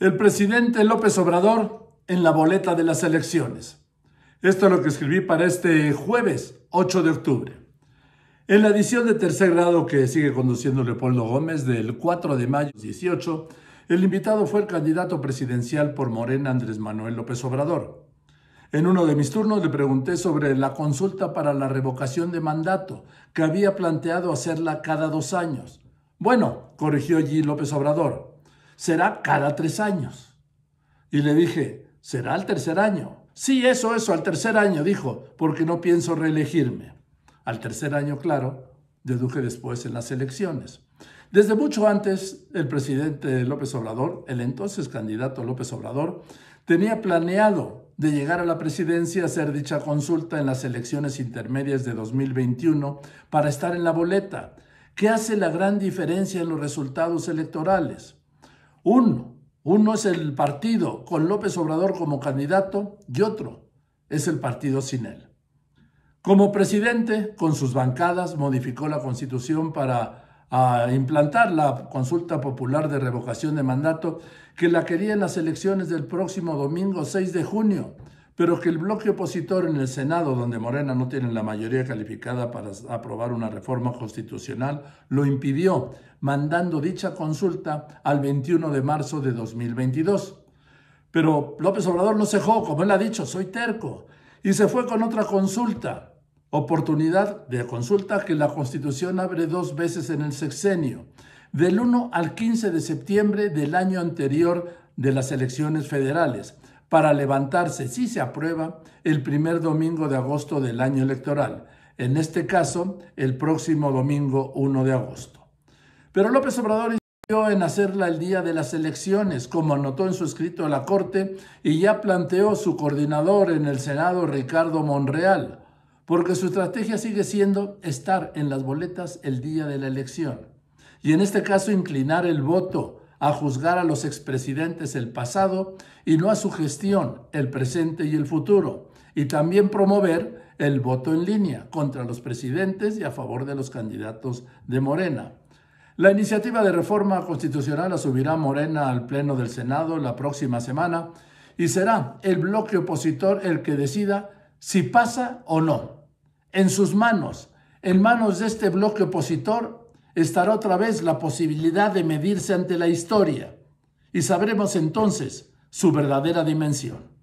El presidente López Obrador en la boleta de las elecciones. Esto es lo que escribí para este jueves 8 de octubre. En la edición de tercer grado que sigue conduciendo Leopoldo Gómez del 4 de mayo 18, el invitado fue el candidato presidencial por Morena Andrés Manuel López Obrador. En uno de mis turnos le pregunté sobre la consulta para la revocación de mandato, que había planteado hacerla cada dos años. Bueno, corrigió allí López Obrador, será cada tres años. Y le dije, será al tercer año. Sí, eso, eso, al tercer año, dijo, porque no pienso reelegirme. Al tercer año, claro, deduje después en las elecciones. Desde mucho antes, el presidente López Obrador, el entonces candidato López Obrador, tenía planeado de llegar a la presidencia hacer dicha consulta en las elecciones intermedias de 2021 para estar en la boleta. ¿Qué hace la gran diferencia en los resultados electorales? Uno, uno es el partido con López Obrador como candidato y otro es el partido sin él. Como presidente, con sus bancadas, modificó la constitución para ah, implantar la consulta popular de revocación de mandato que la quería en las elecciones del próximo domingo 6 de junio pero que el bloque opositor en el Senado, donde Morena no tiene la mayoría calificada para aprobar una reforma constitucional, lo impidió, mandando dicha consulta al 21 de marzo de 2022. Pero López Obrador no cejó, como él ha dicho, soy terco, y se fue con otra consulta, oportunidad de consulta que la Constitución abre dos veces en el sexenio, del 1 al 15 de septiembre del año anterior de las elecciones federales para levantarse si se aprueba el primer domingo de agosto del año electoral, en este caso el próximo domingo 1 de agosto. Pero López Obrador insistió en hacerla el día de las elecciones, como anotó en su escrito a la Corte y ya planteó su coordinador en el Senado, Ricardo Monreal, porque su estrategia sigue siendo estar en las boletas el día de la elección y en este caso inclinar el voto a juzgar a los expresidentes el pasado y no a su gestión, el presente y el futuro, y también promover el voto en línea contra los presidentes y a favor de los candidatos de Morena. La iniciativa de reforma constitucional la subirá Morena al Pleno del Senado la próxima semana y será el bloque opositor el que decida si pasa o no. En sus manos, en manos de este bloque opositor, estará otra vez la posibilidad de medirse ante la historia y sabremos entonces su verdadera dimensión.